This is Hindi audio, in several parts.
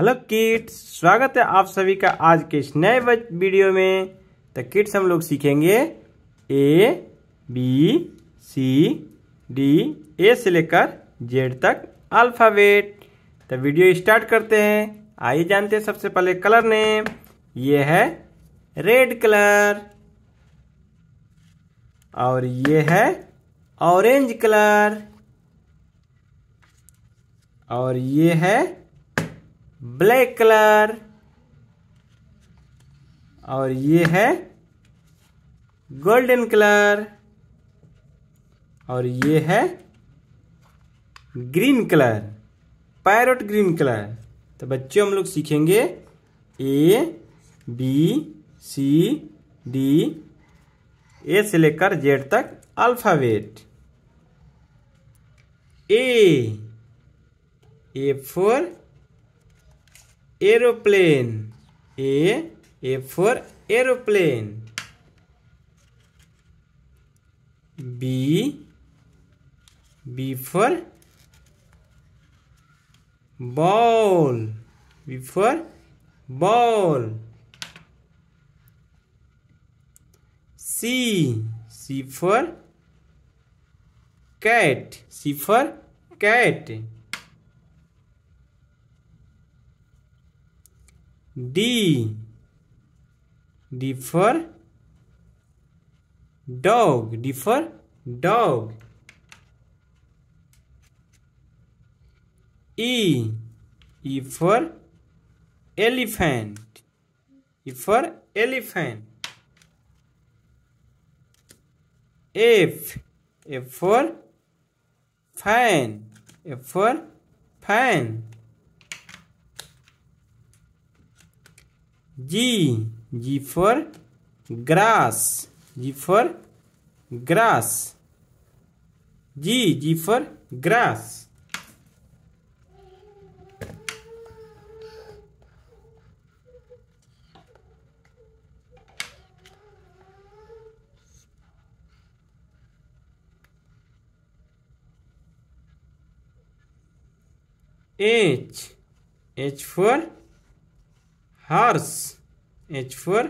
हेलो किट्स स्वागत है आप सभी का आज के इस नए वीडियो में तो किट्स हम लोग सीखेंगे ए बी सी डी ए से लेकर जेड तक अल्फ़ाबेट तो वीडियो स्टार्ट करते हैं आइए जानते हैं सबसे पहले कलर नेम ये है रेड कलर और ये है ऑरेंज कलर और ये है ब्लैक कलर और ये है गोल्डन कलर और ये है green colour parrot green colour तो बच्चों हम लोग सीखेंगे ए बी सी डी ए से लेकर जेड तक alphabet A A for aeroplane a a for aeroplane b b for ball b for ball c c for cat c for cat D. D for dog. D for dog. E. E for elephant. E for elephant. F. F for fan. F for fan. G. G for grass. G for grass. G. G for grass. H. H for horse h for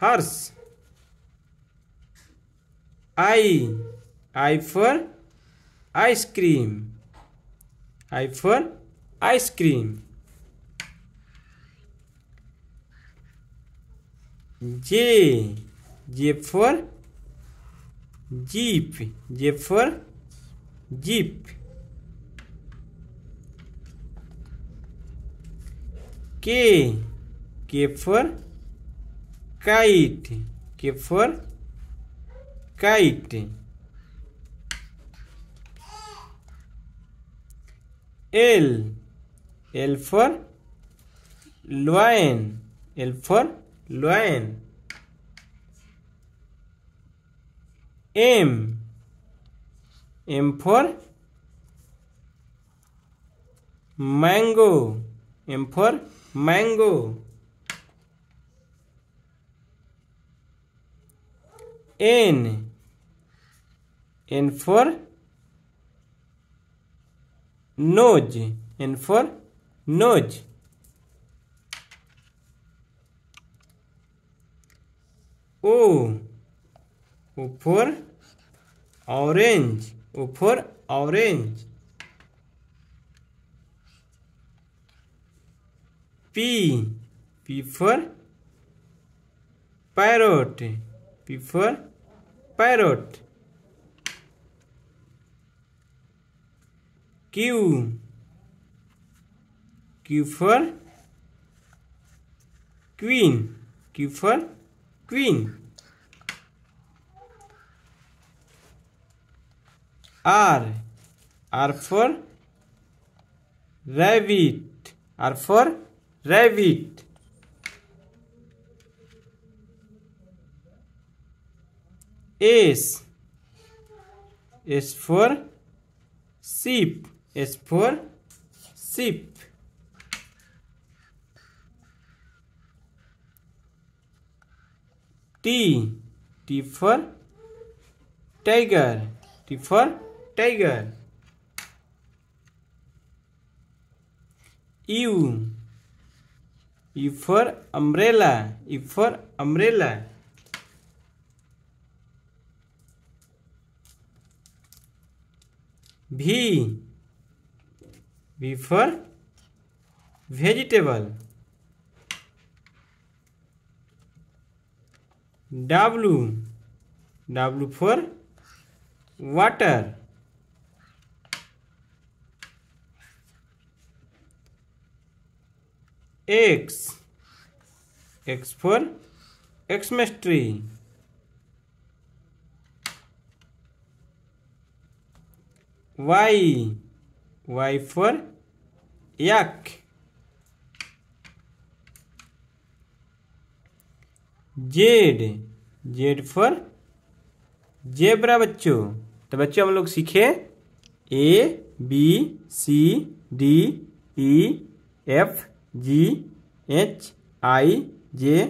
horse i i for ice cream i for ice cream j j for jeep j for jeep k K for kite K for kite L L for lion L for lion M M for mango M for mango N. N for nose. N for nose. O. O for orange. O for orange. P. P for parrot. P for parrot. Q. Q for queen. Q for queen. R. R for rabbit. R for rabbit. S. S for sheep. S for sheep. T. T for tiger. T for tiger. U. U for umbrella. U for umbrella. भी V for vegetable W W for water X X for Xmas tree Y. Y for yak. Z. Z for zebra बच्चों तो बच्चों हम लोग सीखे A B C D E F G H I J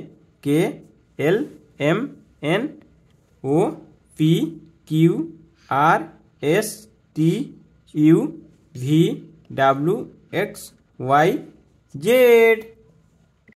K L M N O P Q R S T U V W X Y Z